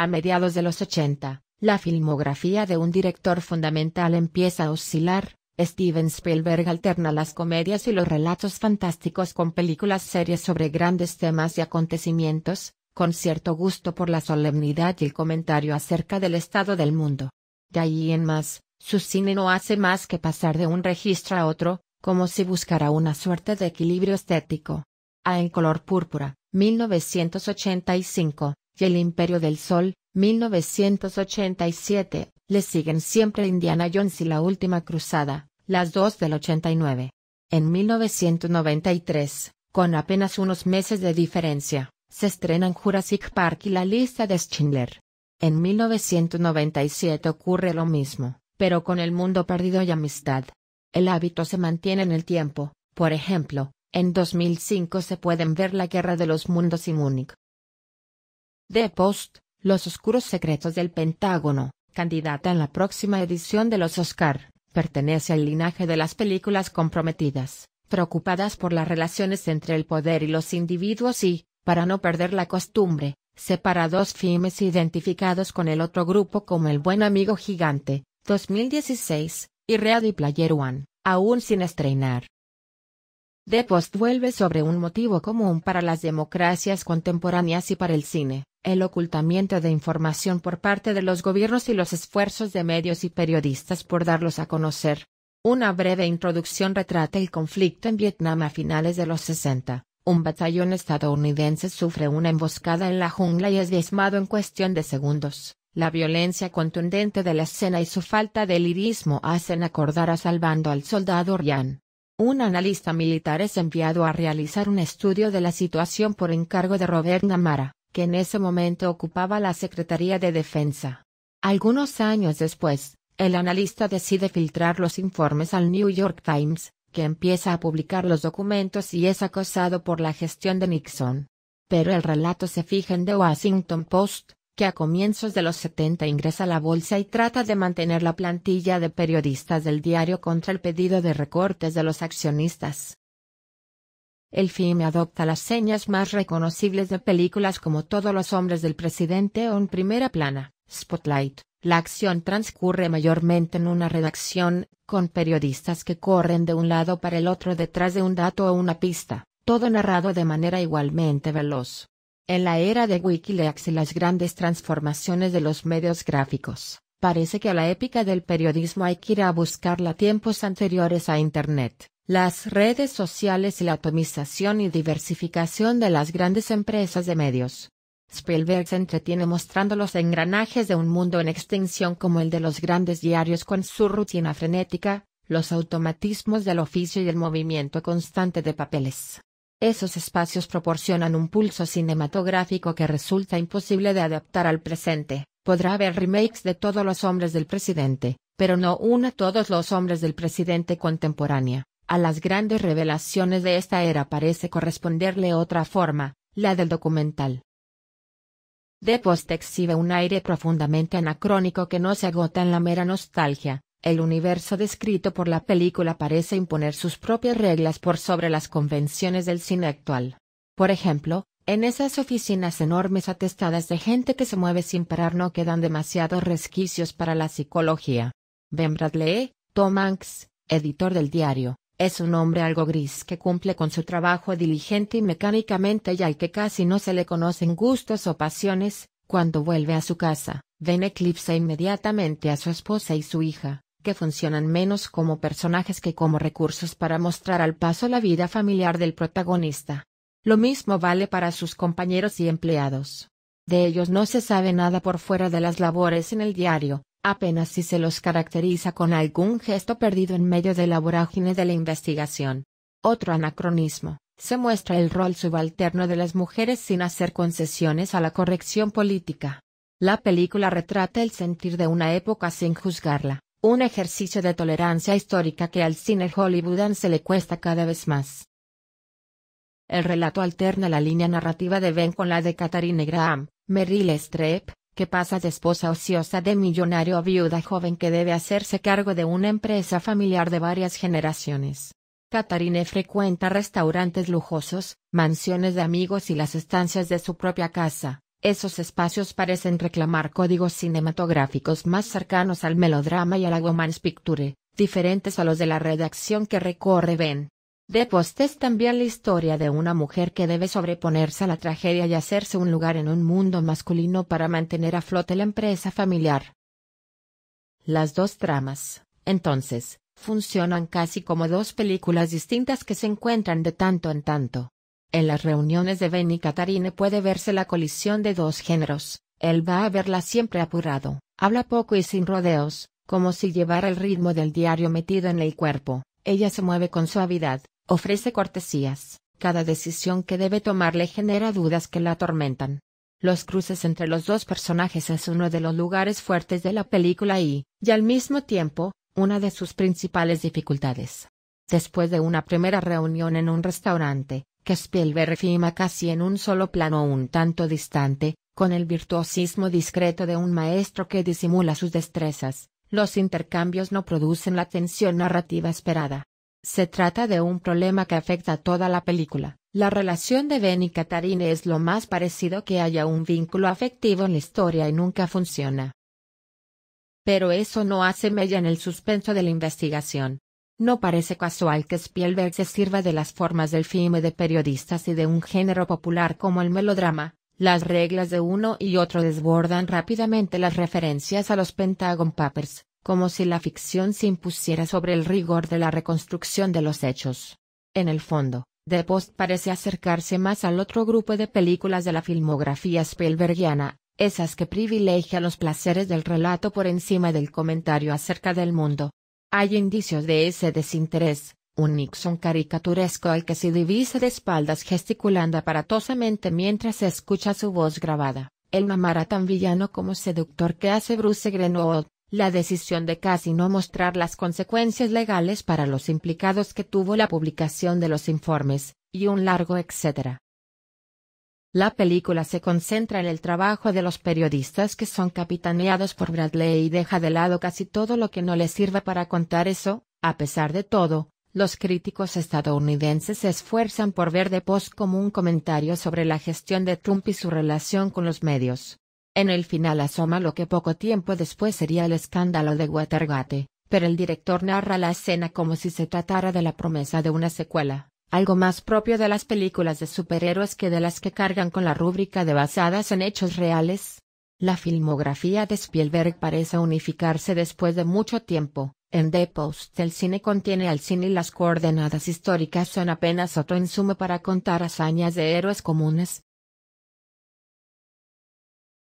A mediados de los 80, la filmografía de un director fundamental empieza a oscilar, Steven Spielberg alterna las comedias y los relatos fantásticos con películas serias sobre grandes temas y acontecimientos, con cierto gusto por la solemnidad y el comentario acerca del estado del mundo. De ahí en más, su cine no hace más que pasar de un registro a otro, como si buscara una suerte de equilibrio estético. A En color púrpura, 1985, y El Imperio del Sol, 1987, le siguen siempre Indiana Jones y La Última Cruzada, las dos del 89. En 1993, con apenas unos meses de diferencia, se estrenan Jurassic Park y La Lista de Schindler. En 1997 ocurre lo mismo, pero con El Mundo Perdido y Amistad. El hábito se mantiene en el tiempo, por ejemplo, en 2005 se pueden ver La Guerra de los Mundos y Múnich. The Post, Los Oscuros Secretos del Pentágono, candidata en la próxima edición de los Oscar, pertenece al linaje de las películas comprometidas, preocupadas por las relaciones entre el poder y los individuos y, para no perder la costumbre, separa dos filmes identificados con el otro grupo como El Buen Amigo Gigante, 2016, y Ready Player One, aún sin estrenar. The Post vuelve sobre un motivo común para las democracias contemporáneas y para el cine, el ocultamiento de información por parte de los gobiernos y los esfuerzos de medios y periodistas por darlos a conocer. Una breve introducción retrata el conflicto en Vietnam a finales de los 60. Un batallón estadounidense sufre una emboscada en la jungla y es diezmado en cuestión de segundos. La violencia contundente de la escena y su falta de lirismo hacen acordar a Salvando al Soldado Ryan. Un analista militar es enviado a realizar un estudio de la situación por encargo de Robert Namara en ese momento ocupaba la Secretaría de Defensa. Algunos años después, el analista decide filtrar los informes al New York Times, que empieza a publicar los documentos y es acosado por la gestión de Nixon. Pero el relato se fija en The Washington Post, que a comienzos de los 70 ingresa a la bolsa y trata de mantener la plantilla de periodistas del diario contra el pedido de recortes de los accionistas. El film adopta las señas más reconocibles de películas como Todos los hombres del presidente o en primera plana, Spotlight. La acción transcurre mayormente en una redacción, con periodistas que corren de un lado para el otro detrás de un dato o una pista, todo narrado de manera igualmente veloz. En la era de Wikileaks y las grandes transformaciones de los medios gráficos, parece que a la épica del periodismo hay que ir a buscarla tiempos anteriores a Internet las redes sociales y la atomización y diversificación de las grandes empresas de medios. Spielberg se entretiene mostrando los engranajes de un mundo en extinción como el de los grandes diarios con su rutina frenética, los automatismos del oficio y el movimiento constante de papeles. Esos espacios proporcionan un pulso cinematográfico que resulta imposible de adaptar al presente. Podrá haber remakes de todos los hombres del presidente, pero no una todos los hombres del presidente contemporánea a las grandes revelaciones de esta era parece corresponderle otra forma, la del documental. De Post exhibe un aire profundamente anacrónico que no se agota en la mera nostalgia, el universo descrito por la película parece imponer sus propias reglas por sobre las convenciones del cine actual. Por ejemplo, en esas oficinas enormes atestadas de gente que se mueve sin parar no quedan demasiados resquicios para la psicología. Ben Bradley, editor del diario, es un hombre algo gris que cumple con su trabajo diligente y mecánicamente y al que casi no se le conocen gustos o pasiones, cuando vuelve a su casa, ven eclipsa inmediatamente a su esposa y su hija, que funcionan menos como personajes que como recursos para mostrar al paso la vida familiar del protagonista. Lo mismo vale para sus compañeros y empleados. De ellos no se sabe nada por fuera de las labores en el diario, apenas si se los caracteriza con algún gesto perdido en medio de la vorágine de la investigación. Otro anacronismo, se muestra el rol subalterno de las mujeres sin hacer concesiones a la corrección política. La película retrata el sentir de una época sin juzgarla, un ejercicio de tolerancia histórica que al cine hollywoodan se le cuesta cada vez más. El relato alterna la línea narrativa de Ben con la de Katharine Graham, Meryl Streep, que pasa de esposa ociosa de millonario a viuda joven que debe hacerse cargo de una empresa familiar de varias generaciones. Catarine frecuenta restaurantes lujosos, mansiones de amigos y las estancias de su propia casa. Esos espacios parecen reclamar códigos cinematográficos más cercanos al melodrama y a la woman's picture, diferentes a los de la redacción que recorre Ben. Depost es también la historia de una mujer que debe sobreponerse a la tragedia y hacerse un lugar en un mundo masculino para mantener a flote la empresa familiar. Las dos tramas, entonces, funcionan casi como dos películas distintas que se encuentran de tanto en tanto. En las reuniones de Ben y Katarine puede verse la colisión de dos géneros, él va a verla siempre apurado, habla poco y sin rodeos, como si llevara el ritmo del diario metido en el cuerpo, ella se mueve con suavidad, Ofrece cortesías, cada decisión que debe tomar le genera dudas que la atormentan. Los cruces entre los dos personajes es uno de los lugares fuertes de la película y, y al mismo tiempo, una de sus principales dificultades. Después de una primera reunión en un restaurante, que Spielberg casi en un solo plano un tanto distante, con el virtuosismo discreto de un maestro que disimula sus destrezas, los intercambios no producen la tensión narrativa esperada. Se trata de un problema que afecta a toda la película. La relación de Ben y Katharine es lo más parecido que haya un vínculo afectivo en la historia y nunca funciona. Pero eso no hace mella en el suspenso de la investigación. No parece casual que Spielberg se sirva de las formas del filme de periodistas y de un género popular como el melodrama, las reglas de uno y otro desbordan rápidamente las referencias a los Pentagon Papers, como si la ficción se impusiera sobre el rigor de la reconstrucción de los hechos. En el fondo, De Post parece acercarse más al otro grupo de películas de la filmografía Spielbergiana, esas que privilegia los placeres del relato por encima del comentario acerca del mundo. Hay indicios de ese desinterés, un Nixon caricaturesco al que se divisa de espaldas gesticulando aparatosamente mientras se escucha su voz grabada, el mamara tan villano como seductor que hace Bruce Grenoble, la decisión de casi no mostrar las consecuencias legales para los implicados que tuvo la publicación de los informes, y un largo etcétera. La película se concentra en el trabajo de los periodistas que son capitaneados por Bradley y deja de lado casi todo lo que no le sirva para contar eso, a pesar de todo, los críticos estadounidenses se esfuerzan por ver de post como un comentario sobre la gestión de Trump y su relación con los medios. En el final asoma lo que poco tiempo después sería el escándalo de Watergate, pero el director narra la escena como si se tratara de la promesa de una secuela, algo más propio de las películas de superhéroes que de las que cargan con la rúbrica de basadas en hechos reales. La filmografía de Spielberg parece unificarse después de mucho tiempo. En The Post el cine contiene al cine y las coordenadas históricas son apenas otro insumo para contar hazañas de héroes comunes,